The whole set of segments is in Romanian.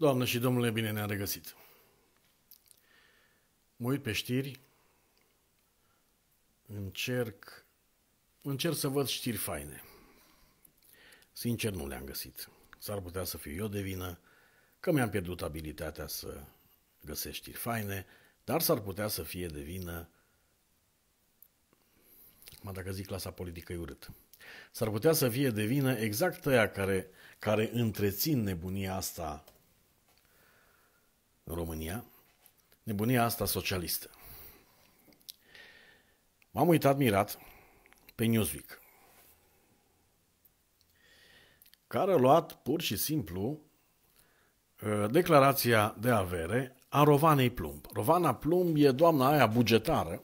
Doamne și domnule, bine ne-a regăsit! Mă uit pe știri, încerc, încerc să văd știri faine. Sincer, nu le-am găsit. S-ar putea să fiu eu de vină că mi-am pierdut abilitatea să găsesc știri faine, dar s-ar putea să fie de vină mă dacă zic clasa politică e urât. S-ar putea să fie de vină exact aia care, care întrețin nebunia asta în România, nebunia asta socialistă. M-am uitat mirat pe Newsweek, care a luat pur și simplu uh, declarația de avere a Rovanei Plumb. Rovana Plumb e doamna aia bugetară,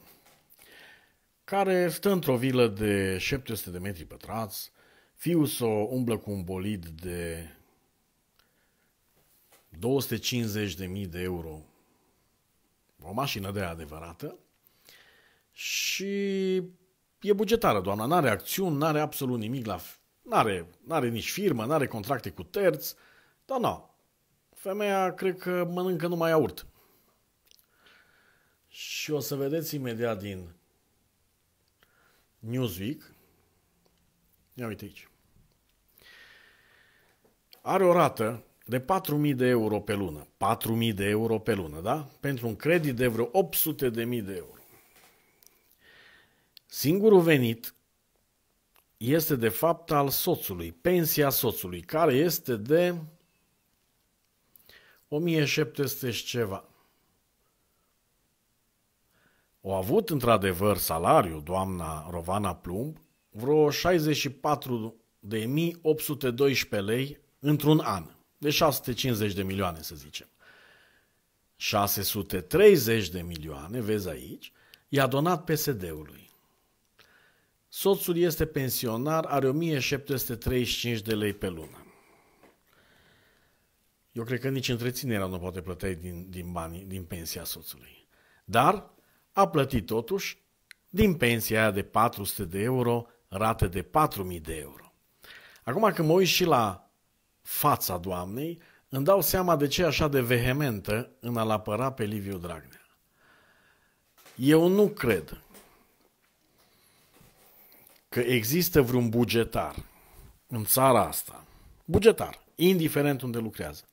care stă într-o vilă de 700 de metri pătrați, fiul s-o umblă cu un bolid de 250.000 de euro o mașină de adevărată și e bugetară, doamna, n-are acțiuni, n-are absolut nimic la... N-are, n-are nici firmă, n-are contracte cu terți, dar nu. Femeia cred că mănâncă numai iaurt. Și o să vedeți imediat din Newsweek. Ia uite aici. Are o rată de 4.000 de euro pe lună. 4.000 de euro pe lună, da? Pentru un credit de vreo 800.000 de euro. Singurul venit este de fapt al soțului, pensia soțului, care este de 1700 și ceva. O avut într-adevăr salariu, doamna Rovana Plumb, vreo 64.812 lei într-un an de 650 de milioane, să zicem. 630 de milioane, vezi aici, i-a donat PSD-ului. Soțul este pensionar, are 1735 de lei pe lună. Eu cred că nici întreținerea nu poate plăti din, din banii, din pensia soțului. Dar a plătit totuși din pensia aia de 400 de euro, rate de 4000 de euro. Acum când mă uit și la fața doamnei, îmi dau seama de ce așa de vehementă în a-l apăra pe Liviu Dragnea. Eu nu cred că există vreun bugetar în țara asta, bugetar, indiferent unde lucrează,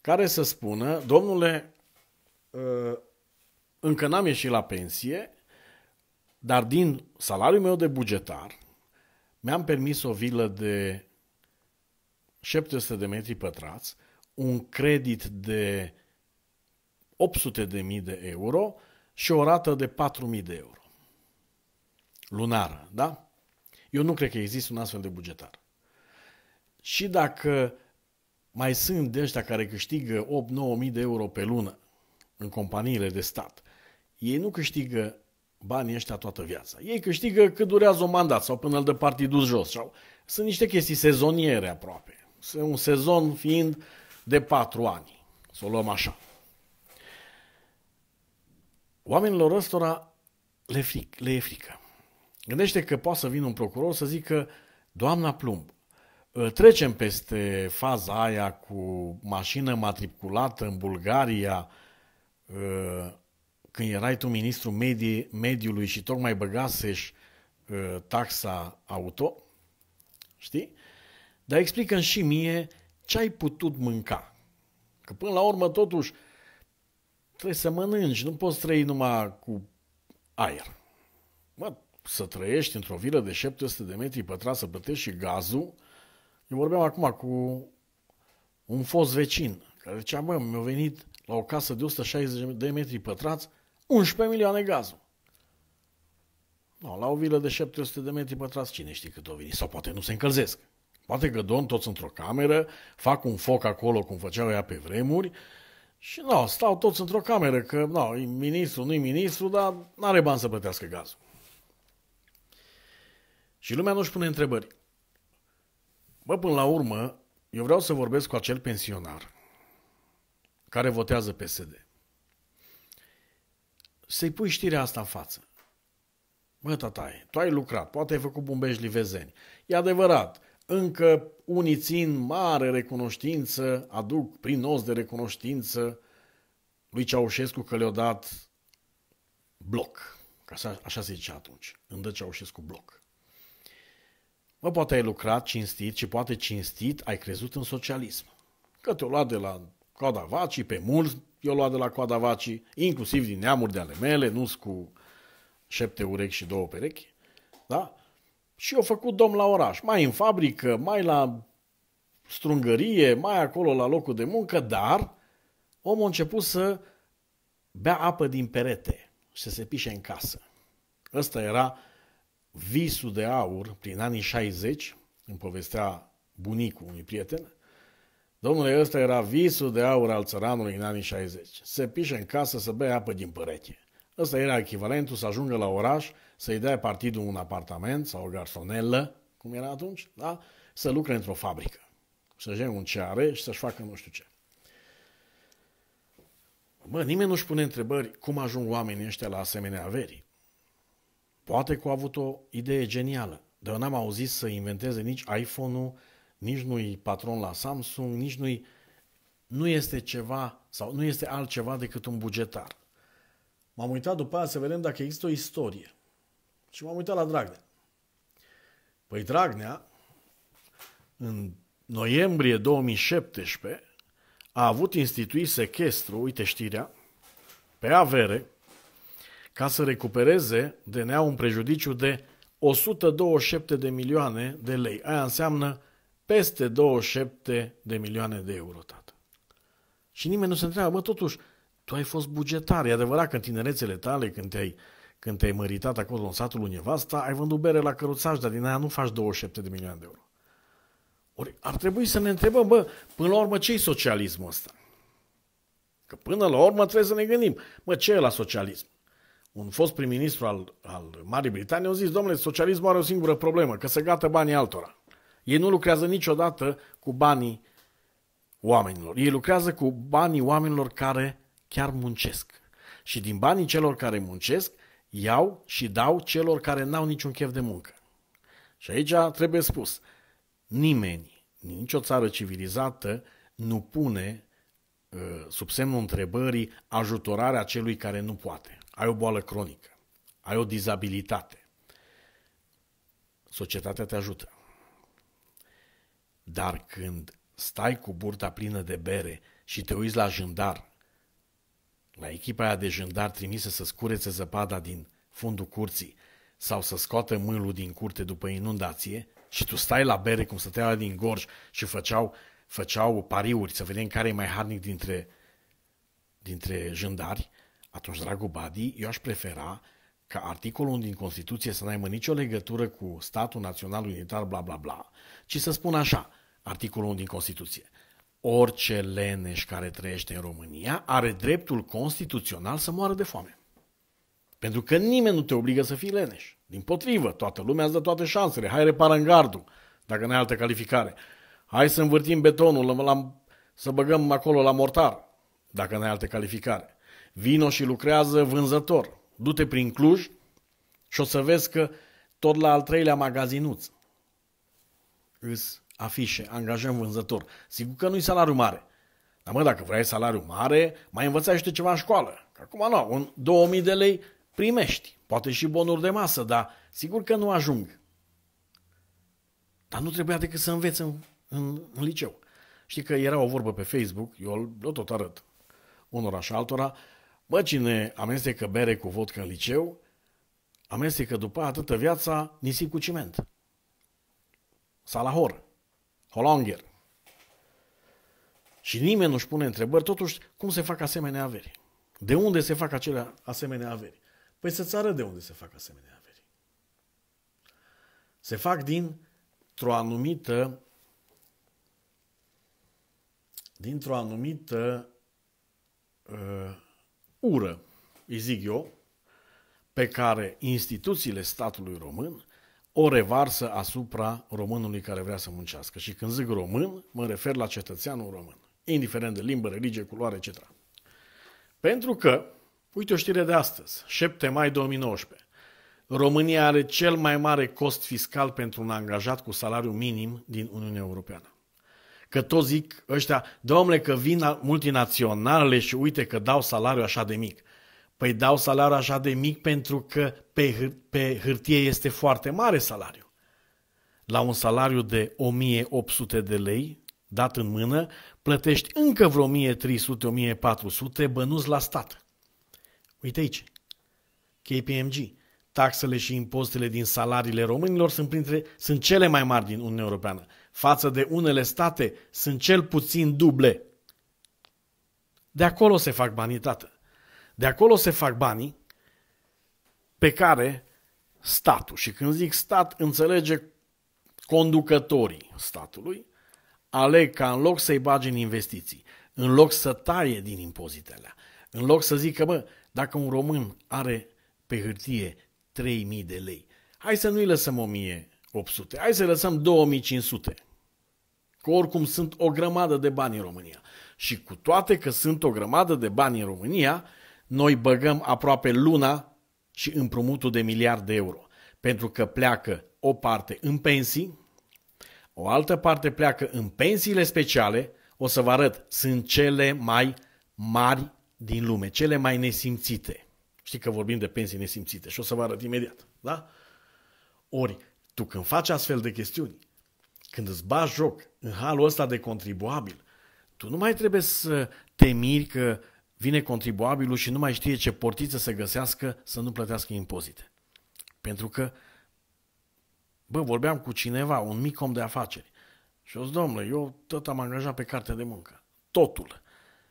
care să spună, domnule, ă, încă n-am ieșit la pensie, dar din salariul meu de bugetar mi-am permis o vilă de 700 de metri pătrați, un credit de 800.000 de mii de euro și o rată de 4.000 de euro. Lunară, da? Eu nu cred că există un astfel de bugetar. Și dacă mai sunt de ăștia care câștigă 8-9.000 de euro pe lună în companiile de stat, ei nu câștigă banii ăștia toată viața. Ei câștigă cât durează un mandat sau până îl dă partidul jos. Sau... Sunt niște chestii sezoniere aproape un sezon fiind de patru ani, să o luăm așa. Oamenilor ăstora le, fric, le e frică. Gândește că poate să vină un procuror să zică, doamna Plumb, ă, trecem peste faza aia cu mașină matriculată în Bulgaria, ă, când erai tu ministru medie, mediului și tocmai băgasești ă, taxa auto, știi? Dar explică și mie ce ai putut mânca. Că până la urmă, totuși, trebuie să mănânci, nu poți trăi numai cu aer. Mă, să trăiești într-o vilă de 700 de metri pătrați, să plătești și gazul. Eu vorbeam acum cu un fost vecin care zicea, mă, mi-a venit la o casă de 160 de metri pătrați 11 milioane gazul. No, la o vilă de 700 de metri pătrați, cine știe cât o veni? Sau poate nu se încălzesc. Poate că domn toți într-o cameră, fac un foc acolo cum făceau ea pe vremuri și nu, stau toți într-o cameră, că nu, e ministru, nu-i ministru, dar nu are bani să plătească gazul. Și lumea nu-și pune întrebări. Bă, până la urmă, eu vreau să vorbesc cu acel pensionar care votează PSD. Să-i pui știrea asta în față. Bă, tataie, tu ai lucrat, poate ai făcut bumbești livezeni. E adevărat, încă unii țin mare recunoștință, aduc prin os de recunoștință lui Ceaușescu că le-a dat bloc. să, așa se zice atunci. dă Ceaușescu bloc. Mă, poate ai lucrat cinstit și poate cinstit ai crezut în socialism. Că te-o luat de la coada vacii, pe mulți, eu luat de la coada vacii, inclusiv din neamuri de ale mele, nu cu șepte urechi și două perechi. Da? și eu făcut domn la oraș, mai în fabrică, mai la strungărie, mai acolo la locul de muncă, dar omul a început să bea apă din perete și să se pișe în casă. Ăsta era visul de aur prin anii 60, îmi povestea bunicul unui prieten. Domnule, ăsta era visul de aur al țăranului în anii 60. Se pișe în casă să bea apă din perete. Ăsta era echivalentul să ajungă la oraș, să-i dea partidul un apartament sau o garsonelă, cum era atunci, da? să lucre într-o fabrică, să-și un CR și să-și facă nu știu ce. Bă, nimeni nu-și pune întrebări cum ajung oamenii ăștia la asemenea averi. Poate că au avut o idee genială, dar eu n-am auzit să inventeze nici iPhone-ul, nici nu-i patron la Samsung, nici nu-i... Nu este ceva sau nu este altceva decât un bugetar. M-am uitat după aia să vedem dacă există o istorie. Și m-am uitat la Dragnea. Păi Dragnea, în noiembrie 2017, a avut instituit sechestru, uite știrea, pe avere, ca să recupereze DNA un prejudiciu de 127 de milioane de lei. Aia înseamnă peste 27 de milioane de euro, tată. Și nimeni nu se întreabă, bă, totuși, tu ai fost bugetar. E adevărat că în tinerețele tale, când te-ai, când te-ai măritat acolo în satul lui nevasta, ai vândut bere la căruțaj, dar din aia nu faci 27 de milioane de euro. Ori ar trebui să ne întrebăm, bă, până la urmă ce-i socialismul ăsta? Că până la urmă trebuie să ne gândim, mă, ce e la socialism? Un fost prim-ministru al, al Marii Britanii a zis, domnule, socialismul are o singură problemă, că se gată banii altora. Ei nu lucrează niciodată cu banii oamenilor. Ei lucrează cu banii oamenilor care chiar muncesc. Și din banii celor care muncesc, iau și dau celor care n-au niciun chef de muncă. Și aici trebuie spus, nimeni, nicio țară civilizată nu pune uh, sub semnul întrebării ajutorarea celui care nu poate. Ai o boală cronică, ai o dizabilitate. Societatea te ajută. Dar când stai cu burta plină de bere și te uiți la jandar la echipa aia de jandar trimisă să scurețe zăpada din fundul curții sau să scoată mâlul din curte după inundație și tu stai la bere cum stăteau din gorj și făceau, făceau pariuri să vedem care e mai harnic dintre, dintre jandari, atunci, dragul Badi, eu aș prefera ca articolul din Constituție să n-aibă nicio legătură cu statul național unitar, bla, bla, bla, ci să spun așa, articolul din Constituție – orice leneș care trăiește în România are dreptul constituțional să moară de foame. Pentru că nimeni nu te obligă să fii leneș. Din potrivă, toată lumea îți dă toate șansele. Hai repară în gardul, dacă n-ai altă calificare. Hai să învârtim betonul, la, la, să băgăm acolo la mortar, dacă n-ai altă calificare. Vino și lucrează vânzător. Du-te prin Cluj și o să vezi că tot la al treilea magazinuț îți afișe, angajăm vânzător. Sigur că nu-i salariu mare. Dar mă, dacă vrei salariu mare, mai învățai și tu ceva în școală. Că acum nu, un 2000 de lei primești. Poate și bonuri de masă, dar sigur că nu ajung. Dar nu trebuia decât să înveți în, în, în liceu. Știi că era o vorbă pe Facebook, eu, o tot arăt unora și altora, bă, cine amestecă bere cu vodcă în liceu, amestecă după atâtă viața nisip cu ciment. Salahor. Holanger. Și nimeni nu-și pune întrebări, totuși, cum se fac asemenea averi? De unde se fac acele asemenea averi? Păi să-ți arăt de unde se fac asemenea averi. Se fac dintr-o anumită dintr-o anumită uh, ură, îi zic eu, pe care instituțiile statului român o revarsă asupra românului care vrea să muncească. Și când zic român, mă refer la cetățeanul român, indiferent de limbă, religie, culoare, etc. Pentru că, uite o știre de astăzi, 7 mai 2019, România are cel mai mare cost fiscal pentru un angajat cu salariu minim din Uniunea Europeană. Că tot zic ăștia, domnule, că vin multinaționale și uite că dau salariu așa de mic. Păi dau salariul așa de mic pentru că pe, hâr- pe hârtie este foarte mare salariu. La un salariu de 1800 de lei dat în mână, plătești încă vreo 1300-1400 bănuți la stat. Uite aici, KPMG. Taxele și impozitele din salariile românilor sunt, printre, sunt cele mai mari din Uniunea Europeană. Față de unele state, sunt cel puțin duble. De acolo se fac banii, tată. De acolo se fac banii pe care statul, și când zic stat, înțelege conducătorii statului, aleg ca în loc să-i bage în investiții, în loc să taie din impozitele, în loc să zică, mă, dacă un român are pe hârtie 3000 de lei, hai să nu-i lăsăm 1800, hai să-i lăsăm 2500. Că oricum sunt o grămadă de bani în România. Și cu toate că sunt o grămadă de bani în România, noi băgăm aproape luna și împrumutul de miliard de euro, pentru că pleacă o parte în pensii, o altă parte pleacă în pensiile speciale, o să vă arăt, sunt cele mai mari din lume, cele mai nesimțite. Știi că vorbim de pensii nesimțite și o să vă arăt imediat. Da? Ori, tu când faci astfel de chestiuni, când îți bagi joc în halul ăsta de contribuabil, tu nu mai trebuie să te miri că vine contribuabilul și nu mai știe ce portiță să găsească să nu plătească impozite. Pentru că, bă, vorbeam cu cineva, un mic om de afaceri, și o zis, domnule, eu tot am angajat pe carte de muncă. Totul.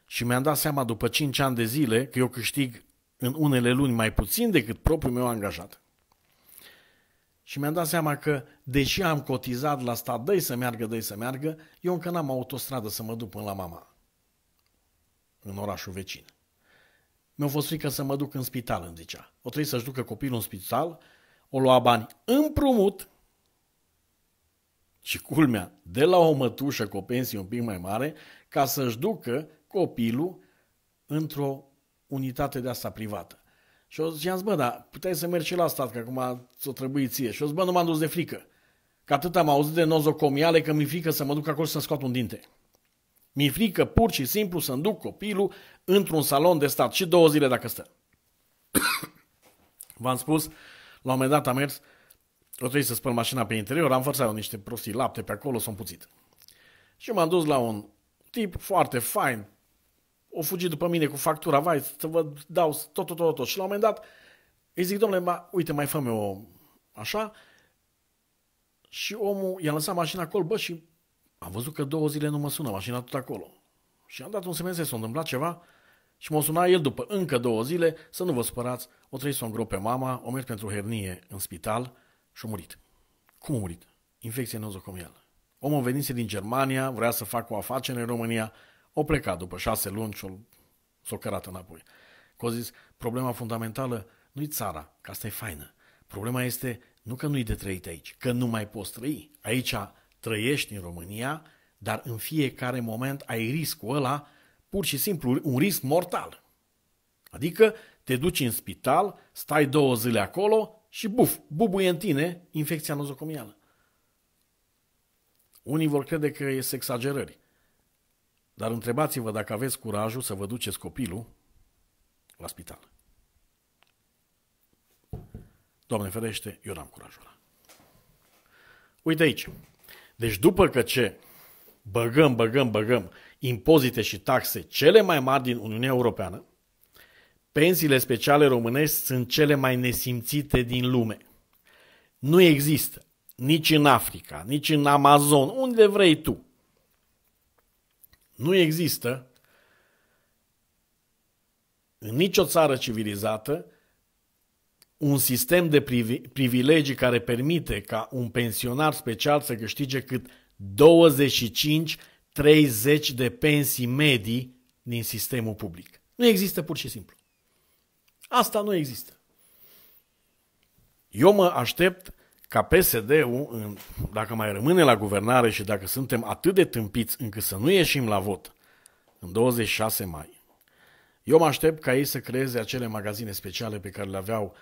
Și mi-am dat seama după 5 ani de zile că eu câștig în unele luni mai puțin decât propriul meu angajat. Și mi-am dat seama că, deși am cotizat la stat, dă să meargă, dă să meargă, eu încă n-am autostradă să mă duc până la mama în orașul vecin. Mi-a fost frică să mă duc în spital, îmi zicea. O trebuie să-și ducă copilul în spital, o lua bani împrumut și culmea, de la o mătușă cu o pensie un pic mai mare, ca să-și ducă copilul într-o unitate de asta privată. Și eu ziceam, bă, dar puteai să mergi și la stat, că acum ți-o trebuie ție. Și eu zic, bă, nu m-am dus de frică. Că atât am auzit de nozocomiale că mi-e frică să mă duc acolo să-mi scot un dinte. Mi-e frică pur și simplu să-mi duc copilul într-un salon de stat și două zile dacă stă. V-am spus, la un moment dat am mers, o trebuie să spăl mașina pe interior, am fărsat niște prostii lapte pe acolo, sunt puțit. Și m-am dus la un tip foarte fain, o fugit după mine cu factura, vai, să vă dau tot, tot, tot, tot. tot. Și la un moment dat îi zic, domnule, ma, uite, mai fă o așa. Și omul i-a lăsat mașina acolo, bă, și am văzut că două zile nu mă sună mașina tot acolo. Și am dat un SMS, s-a întâmplat ceva și m-a sunat el după încă două zile, să nu vă supărați, o trebuie să o îngrop pe mama, o merg pentru hernie în spital și a murit. Cum a murit? Infecție nozocomială. Omul venise din Germania, vrea să facă o afacere în România, o pleca după șase luni și s-o cărat înapoi. Că zis, problema fundamentală nu-i țara, că asta e faină. Problema este nu că nu-i de trăit aici, că nu mai poți trăi. Aici trăiești în România, dar în fiecare moment ai riscul ăla, pur și simplu un risc mortal. Adică te duci în spital, stai două zile acolo și buf, bubuie în tine infecția nozocomială. Unii vor crede că e exagerări. Dar întrebați-vă dacă aveți curajul să vă duceți copilul la spital. Doamne ferește, eu n-am curajul ăla. Uite aici, deci după că ce băgăm, băgăm, băgăm impozite și taxe cele mai mari din Uniunea Europeană, pensiile speciale românești sunt cele mai nesimțite din lume. Nu există nici în Africa, nici în Amazon, unde vrei tu. Nu există în nicio țară civilizată un sistem de privilegii care permite ca un pensionar special să câștige cât 25-30 de pensii medii din sistemul public. Nu există pur și simplu. Asta nu există. Eu mă aștept ca PSD-ul, dacă mai rămâne la guvernare și dacă suntem atât de tâmpiți încât să nu ieșim la vot în 26 mai, eu mă aștept ca ei să creeze acele magazine speciale pe care le aveau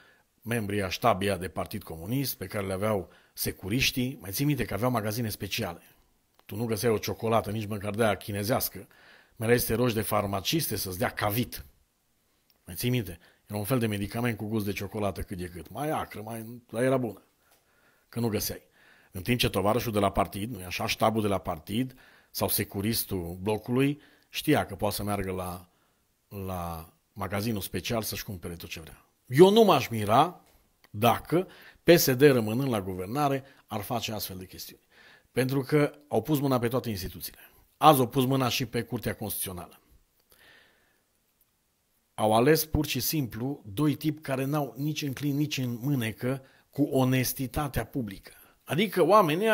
membrii a ștabia de Partid Comunist pe care le aveau securiștii. Mai ții minte că aveau magazine speciale. Tu nu găseai o ciocolată, nici măcar de aia chinezească. Mereu este roși de farmaciste să-ți dea cavit. Mai ții minte? Era un fel de medicament cu gust de ciocolată cât de cât. Mai acră, mai... dar era bună. Că nu găseai. În timp ce tovarășul de la partid, nu așa, ștabul de la partid sau securistul blocului știa că poate să meargă la, la magazinul special să-și cumpere tot ce vrea. Eu nu m-aș mira dacă PSD rămânând la guvernare ar face astfel de chestiuni. Pentru că au pus mâna pe toate instituțiile. Azi au pus mâna și pe Curtea Constituțională. Au ales pur și simplu doi tipi care n-au nici în clin, nici în mânecă cu onestitatea publică. Adică oamenii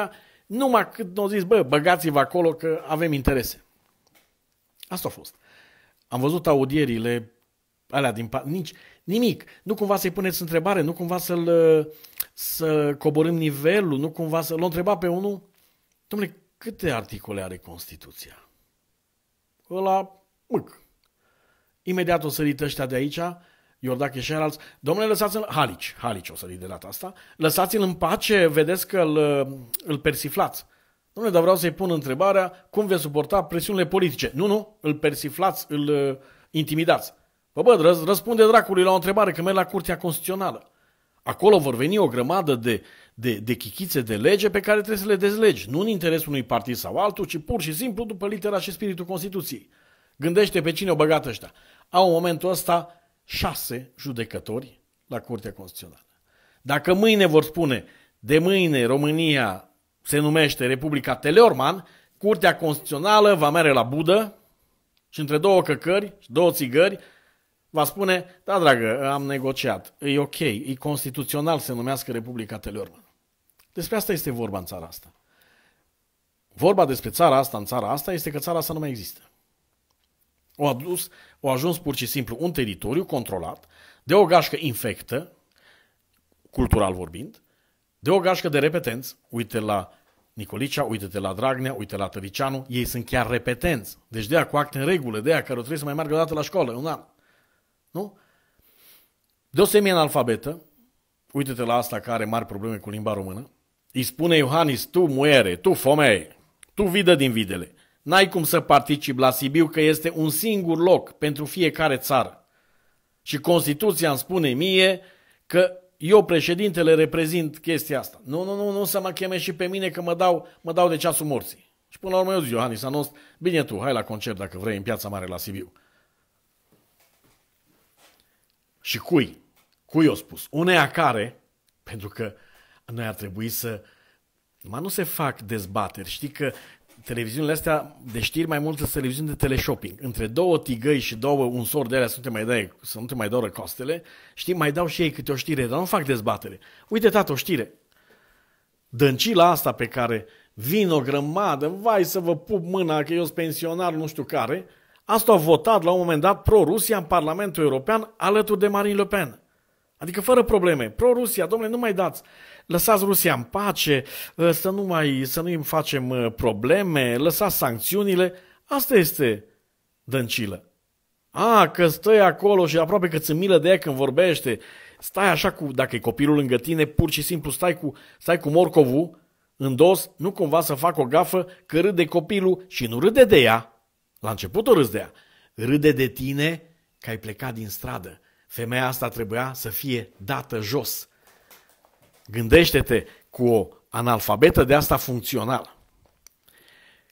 numai cât nu au zis, bă, băgați-vă acolo că avem interese. Asta a fost. Am văzut audierile alea din... Nici, Nimic. Nu cumva să-i puneți întrebare, nu cumva să-l uh, să coborâm nivelul, nu cumva să... l întreba pe unul, domnule, câte articole are Constituția? Ăla, mâc. Imediat o sărit ăștia de aici, Iordache și alți, domnule, lăsați-l, Halici, Halici o să de data asta, lăsați-l în pace, vedeți că îl, uh, îl persiflați. Domnule, dar vreau să-i pun întrebarea, cum veți suporta presiunile politice? Nu, nu, îl persiflați, îl uh, intimidați. Bă, bă, răz, răspunde dracului la o întrebare, că merg la Curtea Constituțională. Acolo vor veni o grămadă de, de, de chichițe de lege pe care trebuie să le dezlegi, nu în interesul unui partid sau altul, ci pur și simplu după litera și spiritul Constituției. Gândește pe cine o băgat ăștia. Au în momentul ăsta șase judecători la Curtea Constituțională. Dacă mâine vor spune, de mâine România se numește Republica Teleorman, Curtea Constituțională va merge la Budă și între două căcări și două țigări va spune, da, dragă, am negociat, e ok, e constituțional să numească Republica Teleorman. Despre asta este vorba în țara asta. Vorba despre țara asta în țara asta este că țara asta nu mai există. O adus, o ajuns pur și simplu un teritoriu controlat de o gașcă infectă, cultural vorbind, de o gașcă de repetenți, uite la Nicolicea, uite-te la Dragnea, uite la Tăricianu, ei sunt chiar repetenți. Deci de aia cu acte în regulă, de aia care o trebuie să mai meargă o dată la școală, un an. Nu? De o semie analfabetă uite-te la asta care are mari probleme cu limba română, îi spune Iohannis, tu muere, tu fomeie, tu vidă din videle, n-ai cum să participi la Sibiu că este un singur loc pentru fiecare țară. Și Constituția îmi spune mie că eu, președintele, reprezint chestia asta. Nu, nu, nu, nu să mă cheme și pe mine că mă dau, mă dau de ceasul morții. Și până la urmă eu zic, Iohannis Anost, bine tu, hai la concert dacă vrei în Piața Mare la Sibiu. Și cui? Cui o spus? Uneia care, pentru că noi ar trebui să... Numai nu se fac dezbateri. Știi că televiziunile astea de știri mai mult sunt televiziuni de teleshopping. Între două tigăi și două sor de alea să nu te mai, dai, să nu te mai doră costele, știi, mai dau și ei câte o știre, dar nu fac dezbatere. Uite, tată, o știre. Dăncila asta pe care vin o grămadă, vai să vă pup mâna că eu sunt pensionar, nu știu care, Asta a votat la un moment dat pro-Rusia în Parlamentul European alături de Marine Le Pen. Adică fără probleme. Pro-Rusia, domnule, nu mai dați. Lăsați Rusia în pace, ă, să nu, mai, să nu îi facem ă, probleme, lăsați sancțiunile. Asta este dăncilă. A, că stai acolo și aproape că ți milă de ea când vorbește. Stai așa cu, dacă e copilul lângă tine, pur și simplu stai cu, stai cu morcovul în dos, nu cumva să fac o gafă că râde copilul și nu râde de ea. La început o râdea. Râde de tine că ai plecat din stradă. Femeia asta trebuia să fie dată jos. Gândește-te cu o analfabetă de asta funcțională.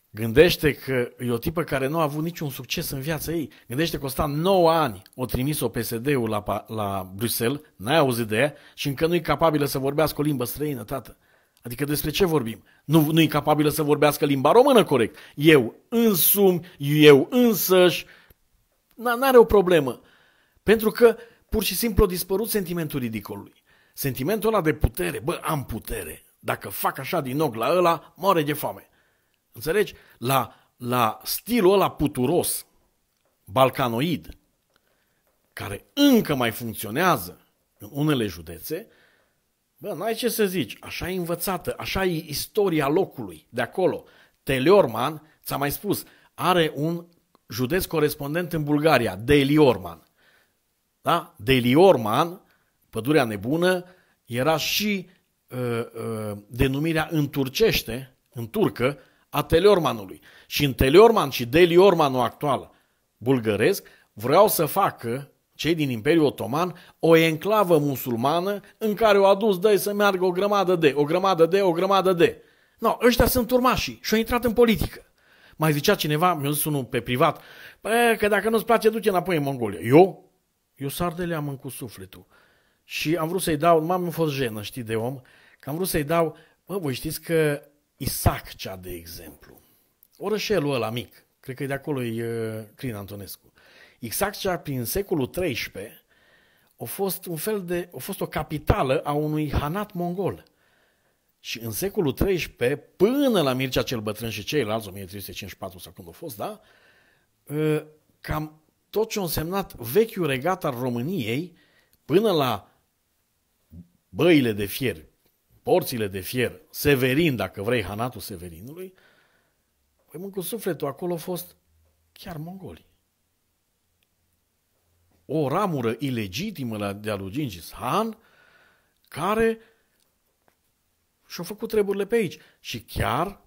Gândește că e o tipă care nu a avut niciun succes în viața ei. Gândește că o sta 9 ani, o trimis-o PSD-ul la, la Bruxelles, n-ai auzit de ea și încă nu e capabilă să vorbească o limbă străină, tată. Adică despre ce vorbim? Nu, nu e capabilă să vorbească limba română corect. Eu însumi, eu însăși, n-are o problemă. Pentru că pur și simplu a dispărut sentimentul ridicolului. Sentimentul ăla de putere, bă, am putere. Dacă fac așa din ochi la ăla, moare de foame. Înțelegi? La, la stilul ăla puturos, balcanoid, care încă mai funcționează în unele județe, Bă, n-ai ce să zici, așa e învățată, așa e istoria locului de acolo. Teleorman, ți a mai spus, are un județ corespondent în Bulgaria, Deliorman. Da? Deliorman, pădurea nebună, era și uh, uh, denumirea în turcește, în turcă, a Teleormanului. Și în Teleorman și Deliormanul actual bulgăresc vreau să facă cei din Imperiul Otoman, o enclavă musulmană în care o adus dăi să meargă o grămadă de, o grămadă de, o grămadă de. No, ăștia sunt urmașii și au intrat în politică. Mai zicea cineva, mi-a zis unul pe privat, păi, că dacă nu-ți place, duce înapoi în Mongolia. Eu? Eu s de leamă cu sufletul. Și am vrut să-i dau, m-am fost jenă, știi, de om, că am vrut să-i dau, bă, voi știți că cea de exemplu, orășelul ăla mic, cred că e de acolo e uh, Crin Antonescu, Exact cea prin secolul XIII a fost, un fel de, a fost o capitală a unui hanat mongol. Și în secolul XIII, până la Mircea cel Bătrân și ceilalți, 1354 sau când a fost, da? Ă, cam tot ce a însemnat vechiul regat al României, până la băile de fier, porțile de fier, Severin, dacă vrei, hanatul Severinului, păi cu sufletul acolo a fost chiar mongoli o ramură ilegitimă de lui Gingis Han, care și-a făcut treburile pe aici și chiar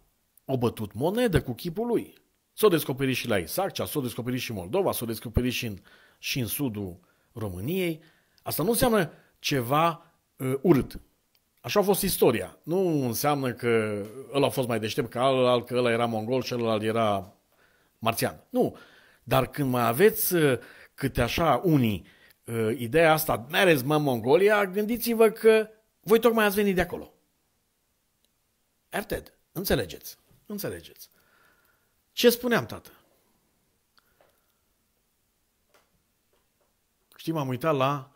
o bătut monedă cu chipul lui. S-a descoperit și la Isaccea, s-a descoperit și Moldova, s-a descoperit și în, și în sudul României. Asta nu înseamnă ceva uh, urât. Așa a fost istoria. Nu înseamnă că ăla a fost mai deștept ca ăla, că ăla era mongol și ăla era marțian. Nu. Dar când mai aveți uh, câte așa unii uh, ideea asta, merez mă Mongolia, gândiți-vă că voi tocmai ați venit de acolo. Erted, înțelegeți, înțelegeți. Ce spuneam, tată? Știi, m-am uitat la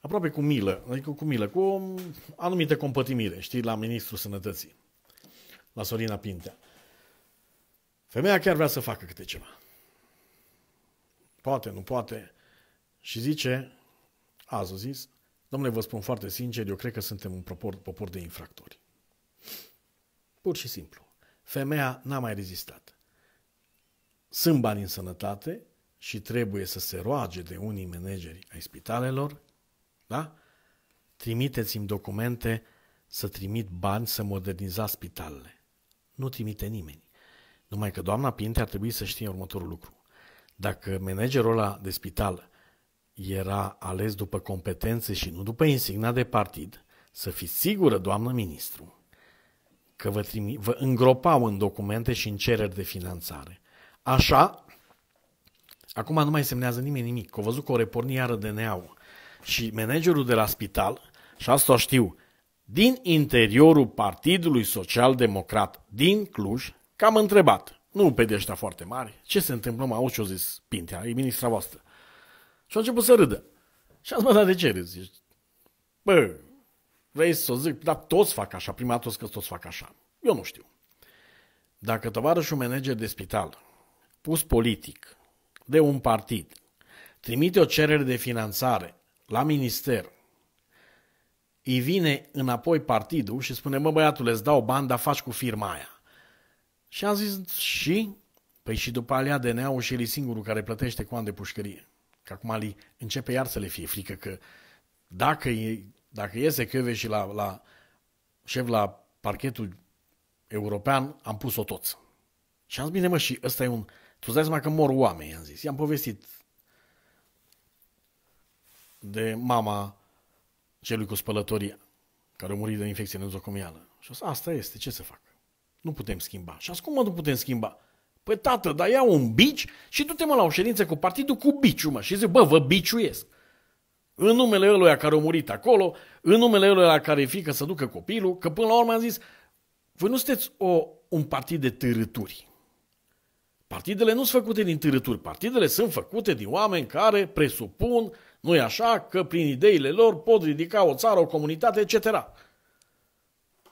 aproape cu milă, adică cu milă, cu o anumită compătimire, știi, la Ministrul Sănătății, la Sorina Pintea. Femeia chiar vrea să facă câte ceva poate, nu poate, și zice, azi a zis, domnule, vă spun foarte sincer, eu cred că suntem un popor, popor de infractori. Pur și simplu. Femeia n-a mai rezistat. Sunt bani în sănătate și trebuie să se roage de unii manageri ai spitalelor, da? Trimiteți-mi documente să trimit bani să moderniza spitalele. Nu trimite nimeni. Numai că doamna Pinte ar trebui să știe următorul lucru. Dacă managerul ăla de spital era ales după competențe și nu după insigna de partid, să fiți sigură, doamnă ministru, că vă, trimi, vă îngropau în documente și în cereri de finanțare. Așa, acum nu mai semnează nimeni nimic. Că au văzut că o reporni iară de neau. Și managerul de la spital, și asta știu, din interiorul Partidului Social Democrat din Cluj, că am întrebat nu pe de ăștia foarte mari, ce se întâmplă, mă, auzi ce-o zis Pintea, e ministra voastră. Și a început să râdă. Și am zis, dar de ce râzi? Bă, vrei să o zic, dar toți fac așa, prima dată că toți fac așa. Eu nu știu. Dacă tovarășul manager de spital, pus politic, de un partid, trimite o cerere de finanțare la minister, îi vine înapoi partidul și spune, mă băiatule, îți dau bani, dar faci cu firma aia. Și am zis, și? Păi și după alea de nea și el e singurul care plătește cu an de pușcărie. Că acum li începe iar să le fie frică că dacă, e, dacă iese Căve și la, la șef la parchetul european, am pus-o toți. Și am zis, bine mă, și ăsta e un... Tu dai seama că mor oameni, am zis. I-am povestit de mama celui cu spălătoria, care a murit de infecție nezocomială. Și a asta este, ce să fac? Nu putem schimba. Și acum nu putem schimba? Păi tată, dar ia un bici și du-te mă la o ședință cu partidul cu biciu, mă. Și zic, bă, vă biciuiesc. În numele ăluia care a murit acolo, în numele ăluia care e fică să ducă copilul, că până la urmă am zis, voi nu sunteți o, un partid de târâturi. Partidele nu sunt făcute din târâturi. Partidele sunt făcute din oameni care presupun, nu e așa, că prin ideile lor pot ridica o țară, o comunitate, etc.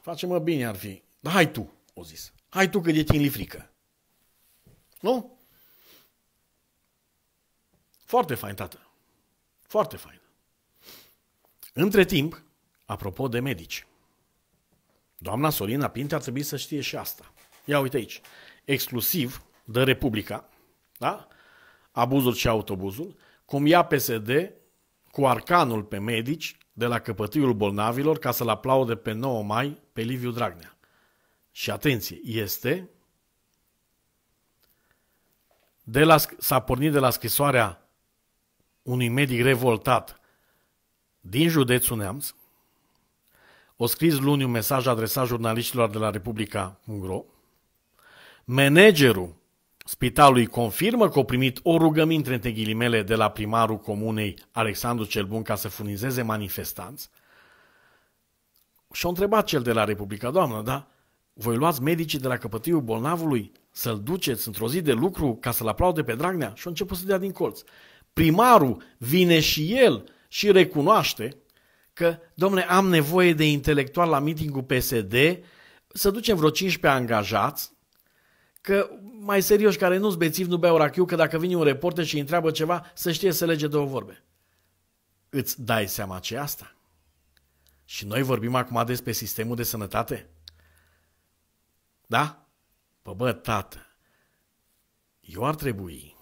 Facem-mă bine ar fi. Dar hai tu, o zis. Hai tu că de tine frică. Nu? Foarte fain, tată. Foarte fain. Între timp, apropo de medici, doamna Sorina Pinte ar trebui să știe și asta. Ia uite aici. Exclusiv de Republica, da? abuzul și autobuzul, cum ia PSD cu arcanul pe medici de la căpătâiul bolnavilor ca să-l aplaude pe 9 mai pe Liviu Dragnea și atenție, este de la, s-a pornit de la scrisoarea unui medic revoltat din județul Neamț, o scris luni un mesaj adresat jurnaliștilor de la Republica Ungro. Managerul spitalului confirmă că a primit o rugăminte între ghilimele de la primarul comunei Alexandru cel Bun ca să furnizeze manifestanți. și a întrebat cel de la Republica, doamnă, da? Voi luați medicii de la căpătâiul bolnavului să-l duceți într-o zi de lucru ca să-l aplaude pe Dragnea? Și a început să dea din colț. Primarul vine și el și recunoaște că, domnule, am nevoie de intelectual la mitingul PSD, să ducem vreo 15 angajați, că mai serioși care nu-s bețivi, nu beau rachiu, că dacă vine un reporter și întreabă ceva, să știe să lege două vorbe. Îți dai seama ce asta? Și noi vorbim acum despre sistemul de sănătate? Da? Pă bă, tată, eu ar trebui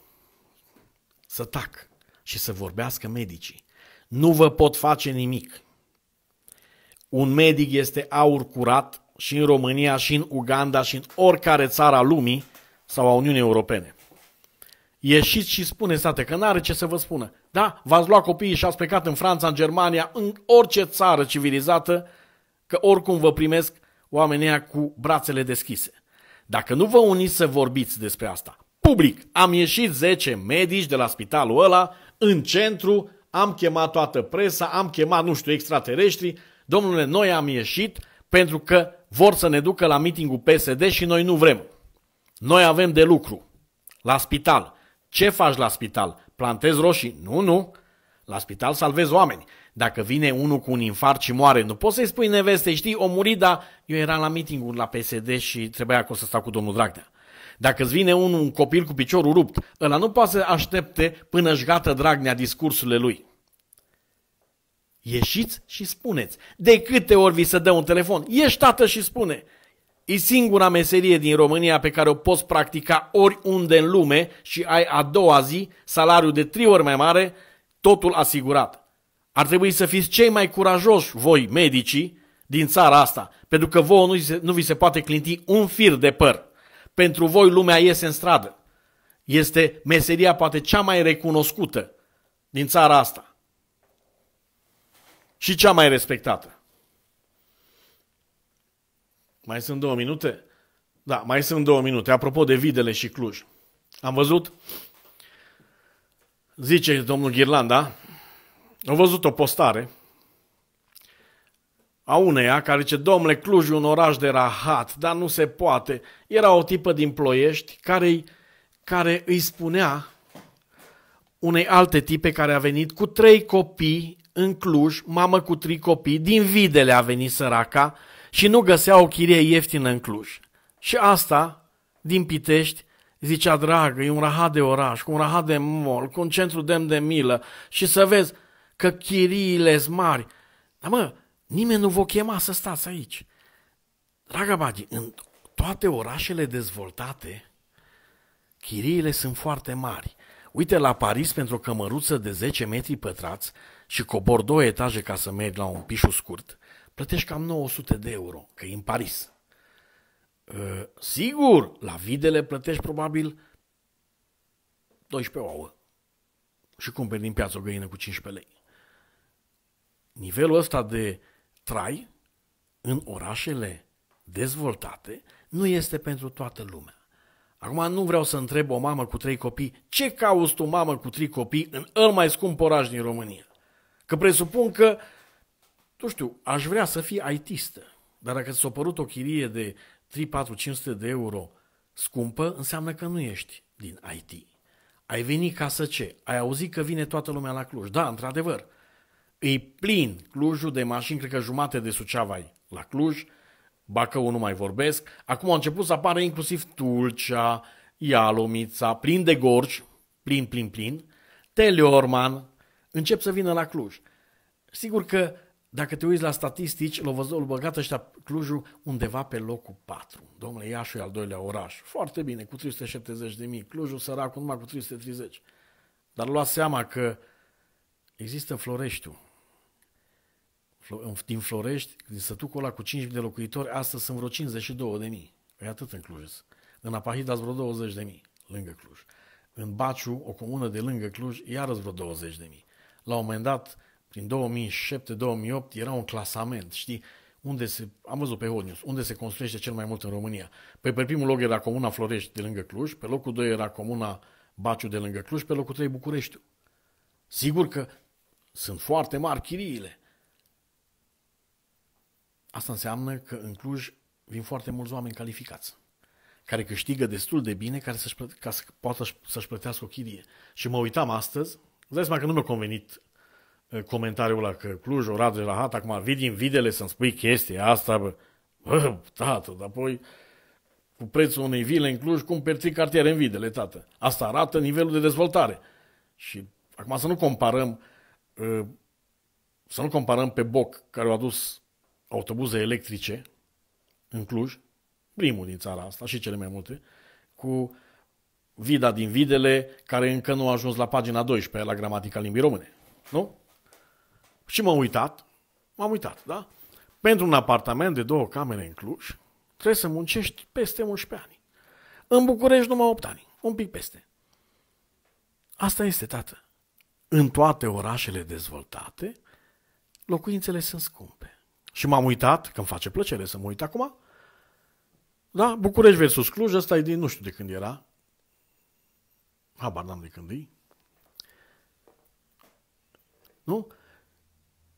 să tac și să vorbească medicii. Nu vă pot face nimic. Un medic este aur curat și în România, și în Uganda, și în oricare țară a lumii sau a Uniunii Europene. Ieșiți și spuneți, tată, că n-are ce să vă spună. Da, v-ați luat copiii și ați plecat în Franța, în Germania, în orice țară civilizată, că oricum vă primesc oamenii cu brațele deschise. Dacă nu vă uniți să vorbiți despre asta, public, am ieșit 10 medici de la spitalul ăla, în centru, am chemat toată presa, am chemat, nu știu, extraterestri, domnule, noi am ieșit pentru că vor să ne ducă la mitingul PSD și noi nu vrem. Noi avem de lucru. La spital. Ce faci la spital? Plantezi roșii? Nu, nu. La spital salvezi oameni. Dacă vine unul cu un infarct și moare, nu poți să-i spui neveste, știi, o murit, dar eu eram la meeting la PSD și trebuia acolo să stau cu domnul Dragnea. Dacă îți vine unul, un copil cu piciorul rupt, ăla nu poate să aștepte până își gata Dragnea discursurile lui. Ieșiți și spuneți. De câte ori vi se dă un telefon, ieși tată și spune. E singura meserie din România pe care o poți practica oriunde în lume și ai a doua zi salariu de trei ori mai mare, totul asigurat. Ar trebui să fiți cei mai curajoși voi, medicii, din țara asta, pentru că vouă nu, se, nu vi se poate clinti un fir de păr. Pentru voi lumea iese în stradă. Este meseria poate cea mai recunoscută din țara asta și cea mai respectată. Mai sunt două minute? Da, mai sunt două minute. Apropo de Videle și Cluj. Am văzut? Zice domnul Ghirlanda, am văzut o postare a uneia care zice, domnule, Cluj un oraș de rahat, dar nu se poate. Era o tipă din Ploiești care, care îi spunea unei alte tipe care a venit cu trei copii în Cluj, mamă cu trei copii, din videle a venit săraca și nu găsea o chirie ieftină în Cluj. Și asta, din Pitești, zicea, dragă, e un rahat de oraș, cu un rahat de mol, cu un centru demn de milă și să vezi, că chiriile sunt mari. Dar mă, nimeni nu vă chema să stați aici. Dragă Bagi, în toate orașele dezvoltate, chiriile sunt foarte mari. Uite la Paris pentru o cămăruță de 10 metri pătrați și cobor două etaje ca să mergi la un pișu scurt, plătești cam 900 de euro, că e în Paris. E, ă, sigur, la videle plătești probabil 12 ouă și cumperi din piață o găină cu 15 lei nivelul ăsta de trai în orașele dezvoltate nu este pentru toată lumea. Acum nu vreau să întreb o mamă cu trei copii ce cauți tu, mamă, cu trei copii în el mai scump oraș din România. Că presupun că, nu știu, aș vrea să fii aitistă, dar dacă ți-a părut o chirie de 3, 4, 500 de euro scumpă, înseamnă că nu ești din IT. Ai venit ca să ce? Ai auzit că vine toată lumea la Cluj. Da, într-adevăr. E plin Clujul de mașini, cred că jumate de Suceava la Cluj, Bacău nu mai vorbesc. Acum au început să apară inclusiv Tulcea, Ialomița, plin de gorgi, plin, plin, plin, Teleorman, încep să vină la Cluj. Sigur că dacă te uiți la statistici, l-au văzut, l-au băgat ăștia Clujul undeva pe locul 4. Domnule, Iașu e al doilea oraș. Foarte bine, cu 370 de mii. Clujul săracul numai cu 330. Dar luați seama că există Floreștiul, din Florești, din sătucul ăla cu 5.000 de locuitori, astăzi sunt vreo 52.000. E atât în Cluj. În Apahida sunt vreo mii, lângă Cluj. În Baciu, o comună de lângă Cluj, iarăși vreo mii. La un moment dat, prin 2007-2008, era un clasament, știi, unde se, am văzut pe Hodnius, unde se construiește cel mai mult în România. Păi pe primul loc era comuna Florești de lângă Cluj, pe locul 2 era comuna Baciu de lângă Cluj, pe locul 3 București. Sigur că sunt foarte mari chiriile, Asta înseamnă că în Cluj vin foarte mulți oameni calificați, care câștigă destul de bine care să-și, plăte- ca să poată să-și plătească o chirie. Și mă uitam astăzi, îți dai că nu mi-a convenit uh, comentariul ăla că Cluj, la Rahat, acum vii din videle să-mi spui chestia asta, bă, bă tată, dar apoi cu prețul unei vile în Cluj cum trei cartiere în videle, tată. Asta arată nivelul de dezvoltare. Și acum să nu comparăm uh, să nu comparăm pe Boc, care a adus autobuze electrice în Cluj, primul din țara asta și cele mai multe, cu vida din videle care încă nu a ajuns la pagina 12 la gramatica limbii române. Nu? Și m-am uitat, m-am uitat, da? Pentru un apartament de două camere în Cluj, trebuie să muncești peste 11 ani. În București numai 8 ani, un pic peste. Asta este, tată. În toate orașele dezvoltate, locuințele sunt scumpe. Și m-am uitat, că îmi face plăcere să mă uit acum, da, București versus Cluj, ăsta e din nu știu de când era, habar n-am de când e, nu?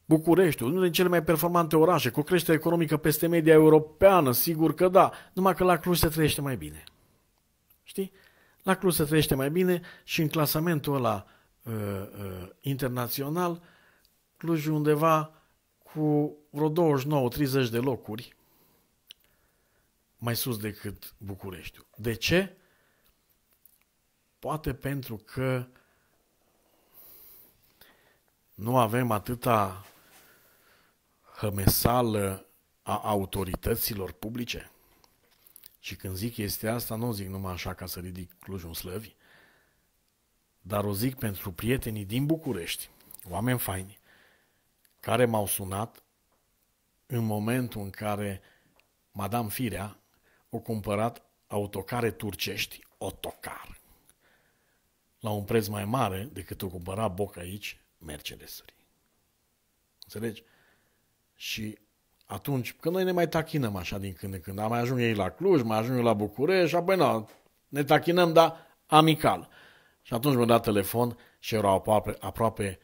București, unul din cele mai performante orașe, cu creștere economică peste media europeană, sigur că da, numai că la Cluj se trăiește mai bine. Știi? La Cluj se trăiește mai bine și în clasamentul ăla uh, uh, internațional, Clujul undeva cu vreo 29-30 de locuri mai sus decât Bucureștiul. De ce? Poate pentru că nu avem atâta hămesală a autorităților publice. Și când zic este asta, nu o zic numai așa ca să ridic Clujul Slăvi, dar o zic pentru prietenii din București, oameni faini, care m-au sunat în momentul în care Madame Firea o cumpărat autocare turcești, autocar, la un preț mai mare decât o cumpăra Boc aici, Mercedesuri. Înțelegi? Și atunci, când noi ne mai tachinăm așa din când în când, mai ajung ei la Cluj, mai ajung eu la București, apoi nu, ne tachinăm, dar amical. Și atunci mi-a dat telefon și erau aproape, aproape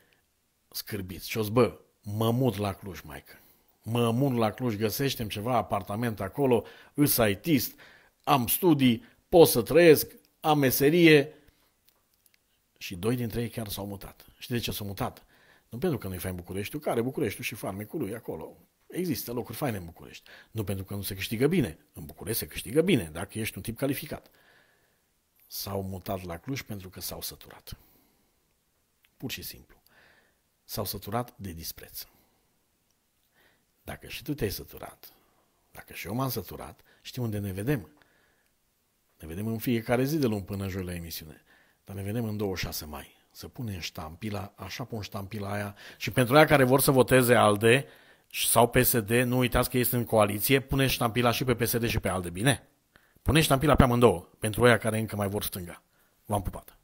scârbiți. Și o zbă, mă mut la Cluj, maică. Mă mut la Cluj, găsește ceva apartament acolo, îs aitist, am studii, pot să trăiesc, am meserie. Și doi dintre ei chiar s-au mutat. Și de ce s-au mutat? Nu pentru că nu-i fain Bucureștiul, care Bucureștiul și farmecul lui acolo. Există locuri faine în București. Nu pentru că nu se câștigă bine. În București se câștigă bine, dacă ești un tip calificat. S-au mutat la Cluj pentru că s-au săturat. Pur și simplu s-au săturat de dispreț. Dacă și tu te-ai săturat, dacă și eu m-am săturat, știi unde ne vedem. Ne vedem în fiecare zi de luni până joi la emisiune. Dar ne vedem în 26 mai. Să punem ștampila, așa pun ștampila aia. Și pentru aia care vor să voteze ALDE sau PSD, nu uitați că ei sunt în coaliție, pune ștampila și pe PSD și pe ALDE, bine? Pune ștampila pe amândouă, pentru aia care încă mai vor stânga. V-am pupat!